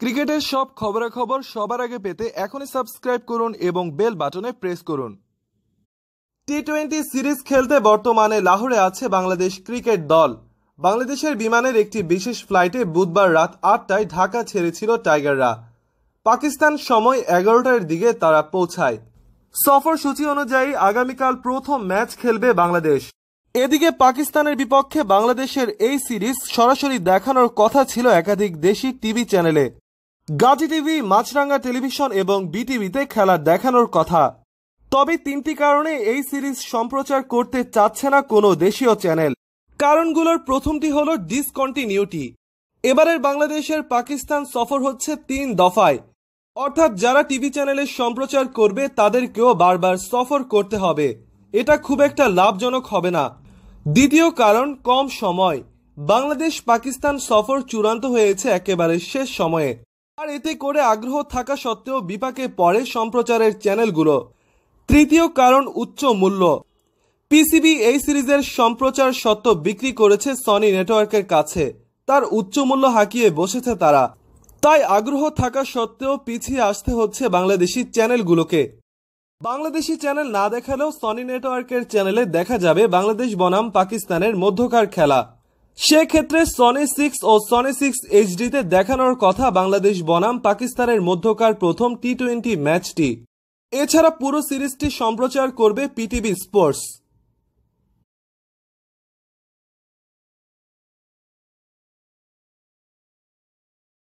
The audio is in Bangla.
ক্রিকেটের সব খবরাখবর সবার আগে পেতে এখনই সাবস্ক্রাইব করুন এবং বেল বাটনে প্রেস করুন টি টোয়েন্টি সিরিজ খেলতে বর্তমানে লাহোরে আছে বাংলাদেশ ক্রিকেট দল বাংলাদেশের বিমানের একটি বিশেষ ফ্লাইটে বুধবার রাত আটটায় ঢাকা ছেড়েছিল টাইগাররা পাকিস্তান সময় এগারোটার দিকে তারা পৌঁছায় সফর সূচি অনুযায়ী আগামীকাল প্রথম ম্যাচ খেলবে বাংলাদেশ এদিকে পাকিস্তানের বিপক্ষে বাংলাদেশের এই সিরিজ সরাসরি দেখানোর কথা ছিল একাধিক দেশি টিভি চ্যানেলে গাজী টিভি মাছরাঙ্গা টেলিভিশন এবং বিটিভিতে খেলা দেখানোর কথা তবে তিনটি কারণে এই সিরিজ সম্প্রচার করতে চাচ্ছে না কোনো দেশীয় চ্যানেল কারণগুলোর প্রথমটি হল ডিসকন্টিনিউটি এবারের বাংলাদেশের পাকিস্তান সফর হচ্ছে তিন দফায় অর্থাৎ যারা টিভি চ্যানেলে সম্প্রচার করবে তাদেরকেও বারবার সফর করতে হবে এটা খুব একটা লাভজনক হবে না দ্বিতীয় কারণ কম সময় বাংলাদেশ পাকিস্তান সফর চূড়ান্ত হয়েছে একেবারে শেষ সময়ে আর এতে করে আগ্রহ থাকা সত্ত্বেও বিপাকে পড়ে সম্প্রচারের চ্যানেলগুলো তৃতীয় কারণ উচ্চ মূল্য পিসিবি এই সিরিজের সম্প্রচার সত্ত্ব বিক্রি করেছে সনি নেটওয়ার্কের কাছে তার উচ্চ মূল্য হাঁকিয়ে বসেছে তারা তাই আগ্রহ থাকা সত্ত্বেও পিছিয়ে আসতে হচ্ছে বাংলাদেশি চ্যানেলগুলোকে বাংলাদেশি চ্যানেল না দেখালেও সনি নেটওয়ার্কের চ্যানেলে দেখা যাবে বাংলাদেশ বনাম পাকিস্তানের মধ্যকার খেলা সেক্ষেত্রে সনে সিক্স ও সনে সিক্স এইচডিতে দেখানোর কথা বাংলাদেশ বনাম পাকিস্তানের মধ্যকার প্রথম টি টোয়েন্টি ম্যাচটি এছাড়া পুরো সিরিজটি সম্প্রচার করবে পিটিভি স্পোর্টস